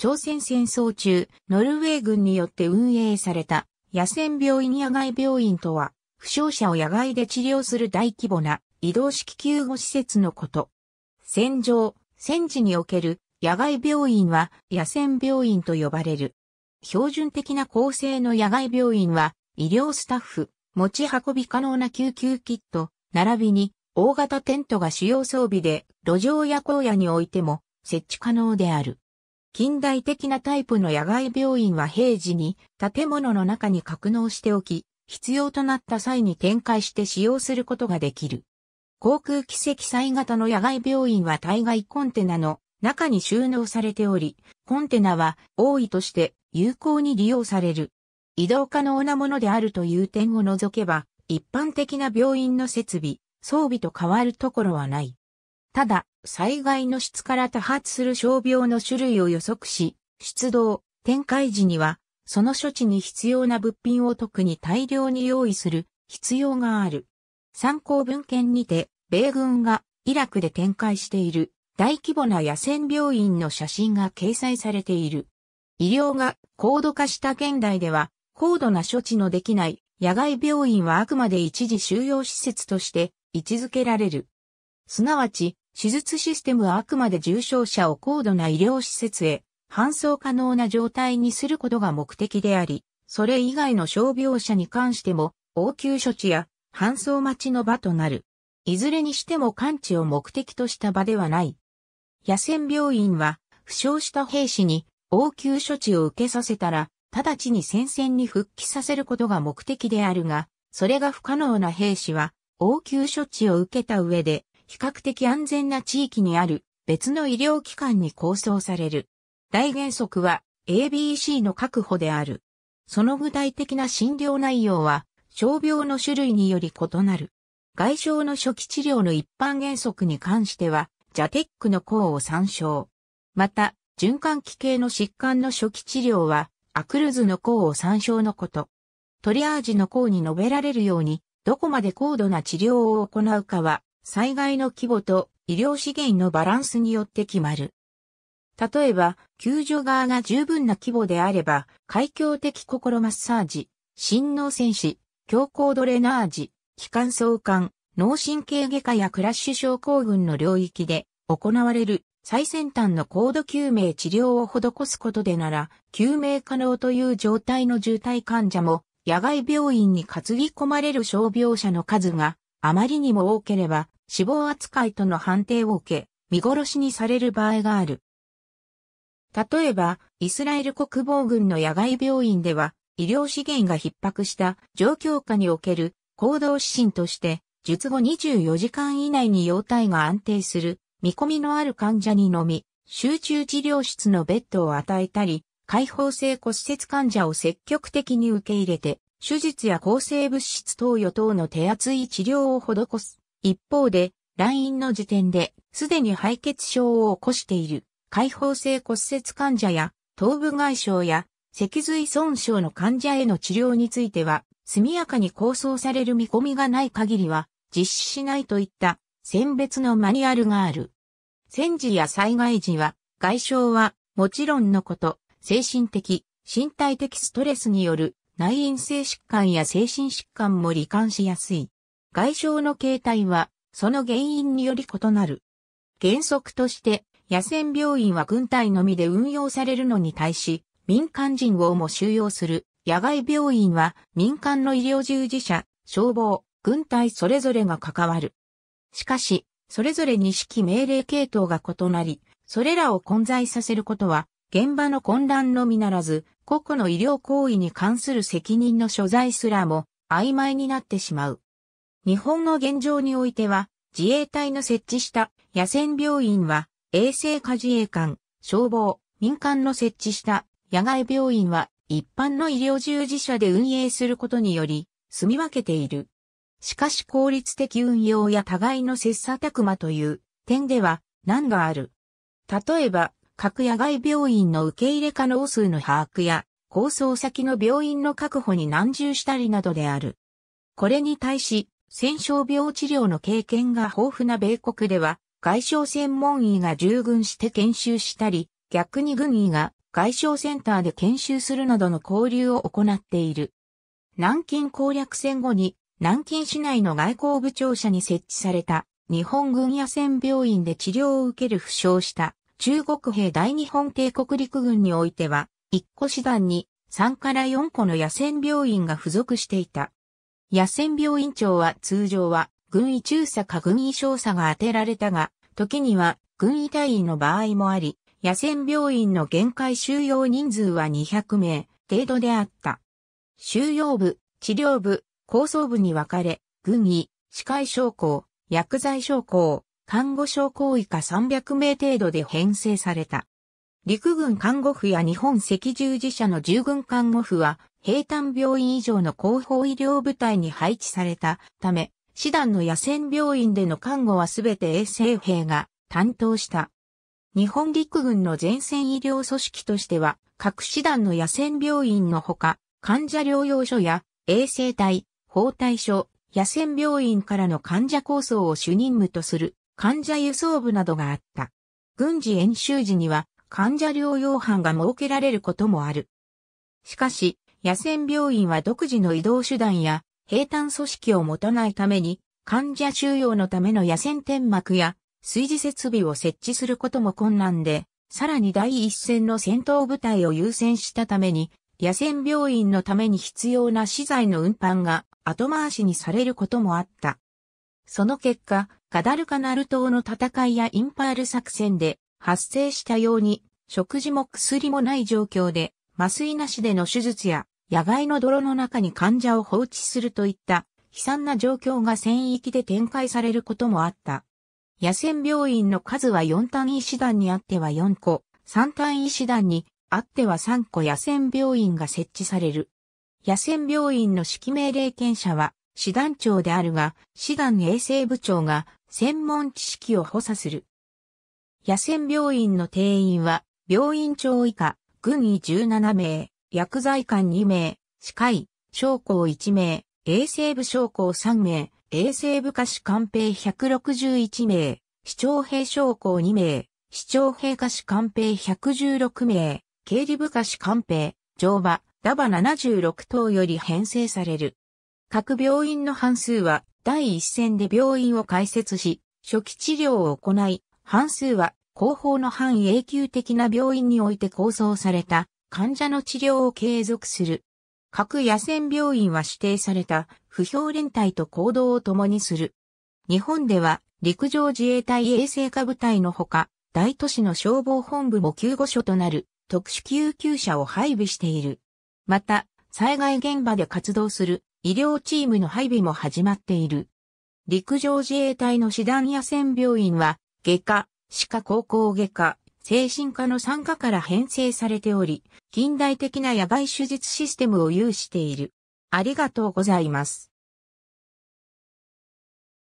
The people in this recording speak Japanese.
朝鮮戦争中、ノルウェー軍によって運営された野戦病院野外病院とは、負傷者を野外で治療する大規模な移動式救護施設のこと。戦場、戦時における野外病院は野戦病院と呼ばれる。標準的な構成の野外病院は、医療スタッフ、持ち運び可能な救急キット、並びに大型テントが主要装備で、路上や荒野においても設置可能である。近代的なタイプの野外病院は平時に建物の中に格納しておき、必要となった際に展開して使用することができる。航空機積載型の野外病院は対外コンテナの中に収納されており、コンテナは多いとして有効に利用される。移動可能なものであるという点を除けば、一般的な病院の設備、装備と変わるところはない。ただ、災害の質から多発する傷病の種類を予測し、出動、展開時には、その処置に必要な物品を特に大量に用意する必要がある。参考文献にて、米軍がイラクで展開している大規模な野戦病院の写真が掲載されている。医療が高度化した現代では、高度な処置のできない野外病院はあくまで一時収容施設として位置づけられる。すなわち、手術システムはあくまで重症者を高度な医療施設へ搬送可能な状態にすることが目的であり、それ以外の傷病者に関しても応急処置や搬送待ちの場となる。いずれにしても完治を目的とした場ではない。野戦病院は、負傷した兵士に応急処置を受けさせたら、直ちに戦線に復帰させることが目的であるが、それが不可能な兵士は、応急処置を受けた上で、比較的安全な地域にある別の医療機関に構想される。大原則は ABC の確保である。その具体的な診療内容は、傷病の種類により異なる。外傷の初期治療の一般原則に関しては、ジャテックの項を参照。また、循環器系の疾患の初期治療は、アクルズの項を参照のこと。トリアージの項に述べられるように、どこまで高度な治療を行うかは、災害の規模と医療資源のバランスによって決まる。例えば、救助側が十分な規模であれば、海峡的心マッサージ、心脳戦士、強行ドレナージ、気管相関、脳神経外科やクラッシュ症候群の領域で行われる最先端の高度救命治療を施すことでなら、救命可能という状態の重体患者も、野外病院に担ぎ込まれる傷病者の数があまりにも多ければ死亡扱いとの判定を受け、見殺しにされる場合がある。例えば、イスラエル国防軍の野外病院では、医療資源が逼迫した状況下における行動指針として、術後24時間以内に容体が安定する見込みのある患者にのみ、集中治療室のベッドを与えたり、開放性骨折患者を積極的に受け入れて、手術や抗生物質投与等の手厚い治療を施す。一方で、来院の時点で、すでに敗血症を起こしている、開放性骨折患者や、頭部外傷や、脊髄損傷の患者への治療については、速やかに構想される見込みがない限りは、実施しないといった、選別のマニュアルがある。戦時や災害時は、外傷は、もちろんのこと、精神的、身体的ストレスによる内因性疾患や精神疾患も罹患しやすい。外傷の形態は、その原因により異なる。原則として、野戦病院は軍隊のみで運用されるのに対し、民間人をも収容する野外病院は民間の医療従事者、消防、軍隊それぞれが関わる。しかし、それぞれに指揮命令系統が異なり、それらを混在させることは、現場の混乱のみならず、個々の医療行為に関する責任の所在すらも曖昧になってしまう。日本の現状においては、自衛隊の設置した野戦病院は、衛生科自衛官、消防、民間の設置した野外病院は、一般の医療従事者で運営することにより、住み分けている。しかし効率的運用や互いの切磋琢磨という点では難がある。例えば、各野外病院の受け入れ可能数の把握や、構想先の病院の確保に難重したりなどである。これに対し、戦傷病治療の経験が豊富な米国では、外傷専門医が従軍して研修したり、逆に軍医が外傷センターで研修するなどの交流を行っている。南京攻略戦後に、南京市内の外交部庁舎に設置された日本軍野戦病院で治療を受ける負傷した中国兵大日本帝国陸軍においては、1個師団に3から4個の野戦病院が付属していた。野戦病院長は通常は軍医中佐か軍医少佐が当てられたが、時には軍医隊員の場合もあり、野戦病院の限界収容人数は200名程度であった。収容部、治療部、構想部に分かれ、軍医、歯科医将校、薬剤将校、看護症候以下300名程度で編成された。陸軍看護婦や日本赤十字社の従軍看護婦は、平坦病院以上の広報医療部隊に配置されたため、師団の野戦病院での看護はすべて衛生兵が担当した。日本陸軍の前線医療組織としては、各師団の野戦病院のほか、患者療養所や衛生隊、包帯所、野戦病院からの患者構想を主任務とする患者輸送部などがあった。軍事演習時には患者療養班が設けられることもある。しかし、野戦病院は独自の移動手段や平坦組織を持たないために、患者収容のための野戦天幕や炊事設備を設置することも困難で、さらに第一線の戦闘部隊を優先したために、野戦病院のために必要な資材の運搬が後回しにされることもあった。その結果、ガダルカナル島の戦いやインパール作戦で発生したように、食事も薬もない状況で、麻酔なしでの手術や、野外の泥の中に患者を放置するといった悲惨な状況が戦域で展開されることもあった。野戦病院の数は4単位師団にあっては4個、3単位師団にあっては3個野戦病院が設置される。野戦病院の指揮命令権者は師団長であるが、師団衛生部長が専門知識を補佐する。野戦病院の定員は、病院長以下、軍医17名、薬剤官2名、歯科医、将校1名、衛生部将校3名、衛生部下士官兵161名、市長兵将校2名、市長兵下士官兵116名、経理部下士官兵、乗馬、ダバ76等より編成される。各病院の半数は第一線で病院を開設し、初期治療を行い、半数は後方の半永久的な病院において構想された患者の治療を継続する。各野戦病院は指定された不評連帯と行動を共にする。日本では陸上自衛隊衛生科部隊のほか、大都市の消防本部も救護所となる特殊救急車を配備している。また、災害現場で活動する医療チームの配備も始まっている。陸上自衛隊の師団野戦病院は、外科、歯科高校外科、精神科の参加から編成されており、近代的な野外手術システムを有している。ありがとうございます。